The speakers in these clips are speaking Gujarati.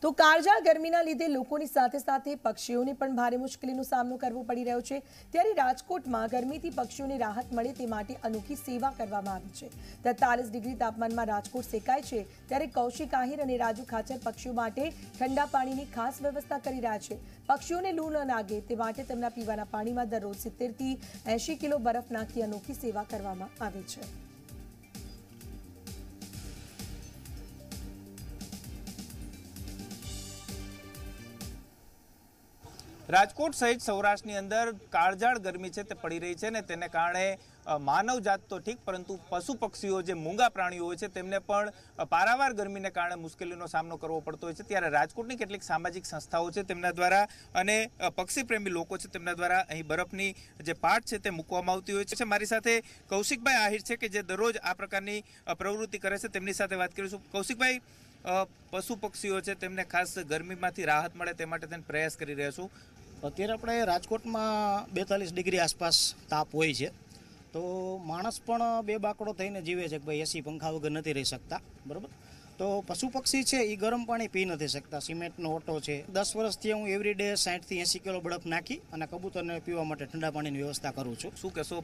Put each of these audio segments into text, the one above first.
તો કાળજા ગરમીના લીધે લોકોની સાથે સાથે પક્ષીઓને પણ ભારે મુશ્કેલીનો સામનો કરવો પડી રહ્યો છે ત્યારે રાજકોટમાં ગરમીથી પક્ષીઓને રાહત મળે તે માટે અનોખી સેવા કરવામાં આવી છે તેતાલીસ ડિગ્રી તાપમાનમાં રાજકોટ સેકાય છે ત્યારે કૌશિક આહિર અને રાજુ ખાચર પક્ષીઓ માટે ઠંડા પાણીની ખાસ વ્યવસ્થા કરી રહ્યા છે પક્ષીઓને લૂ ન લાગે તે માટે તેમના પીવાના પાણીમાં દરરોજ સિત્તેરથી એંશી કિલો બરફ નાખી અનોખી સેવા કરવામાં આવે છે રાજકોટ સહિત સૌરાષ્ટ્રની અંદર કાળજાળ ગરમી છે તે પડી રહી છે ને તેને કારણે માનવજાત તો ઠીક પરંતુ પશુ પક્ષીઓ જે મૂંગા પ્રાણીઓ હોય છે તેમને પણ પારાવાર ગરમીને કારણે મુશ્કેલીનો સામનો કરવો પડતો હોય છે ત્યારે રાજકોટની કેટલીક સામાજિક સંસ્થાઓ છે તેમના દ્વારા અને પક્ષીપ્રેમી લોકો છે તેમના દ્વારા અહીં બરફની જે પાટ છે તે મૂકવામાં આવતી હોય છે મારી સાથે કૌશિકભાઈ આહિર છે કે જે દરરોજ આ પ્રકારની પ્રવૃત્તિ કરે છે તેમની સાથે વાત કરીશું કૌશિકભાઈ પશુ પક્ષીઓ છે તેમને ખાસ ગરમીમાંથી રાહત મળે તે માટે તેને પ્રયાસ કરી રહ્યા છું અત્યારે આપણે રાજકોટમાં બેતાલીસ ડિગ્રી આસપાસ તાપ હોય છે તો માણસ પણ બે બાકડો થઈને જીવે છે કે ભાઈ એસી પંખા વગર નથી રહી શકતા બરાબર તો પશુ પક્ષી છે એ ગરમ પાણી પી નથી શકતા સિમેન્ટનો ઓટો છે દસ વર્ષથી હું એવરી ડે સાઠથી એંસી કિલો બળફ નાખી અને કબૂતરને પીવા માટે ઠંડા પાણીની વ્યવસ્થા કરું છું શું કહેશો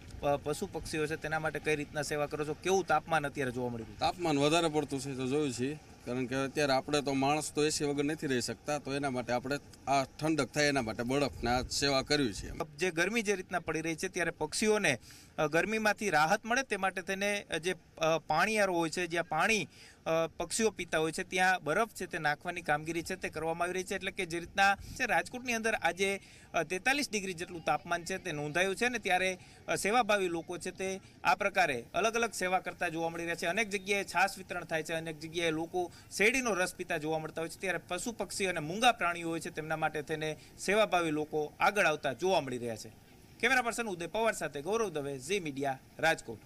પશુ પક્ષીઓ છે તેના માટે કઈ રીતના સેવા કરો છો કેવું તાપમાન અત્યારે જોવા મળ્યું તાપમાન વધારે પડતું છે તો જોયું છે કારણ કે અત્યારે આપણે તો માણસ તો એસી વગર નથી રહી શકતા તો એના માટે આપણે આ ઠંડક થાય એના માટે બળફને આ સેવા કરવી છે જે ગરમી જે રીતના પડી રહી છે ત્યારે પક્ષીઓને ગરમીમાંથી રાહત મળે તે માટે તેને જે પાણીયારો હોય છે જ્યાં પાણી પક્ષીઓ પીતા હોય છે ત્યાં બરફ છે તે નાખવાની કામગીરી છે તે કરવામાં આવી રહી છે એટલે કે જે રીતના છે રાજકોટની અંદર આજે તેતાલીસ ડિગ્રી જેટલું તાપમાન છે તે નોંધાયું છે ને ત્યારે સેવાભાવી લોકો છે તે આ પ્રકારે અલગ અલગ સેવા કરતા જોવા મળી રહ્યા છે અનેક જગ્યાએ છાશ વિતરણ થાય છે અનેક જગ્યાએ લોકો શેરડીનો રસ પીતા જોવા મળતા હોય છે ત્યારે પશુ પક્ષી અને મૂંગા પ્રાણીઓ હોય છે તેમના માટે થઈને સેવાભાવી લોકો આગળ આવતા જોવા મળી રહ્યા છે કેમેરા પર્સન ઉદય પવાર સાથે ગૌરવ દવે ઝી મીડિયા રાજકોટ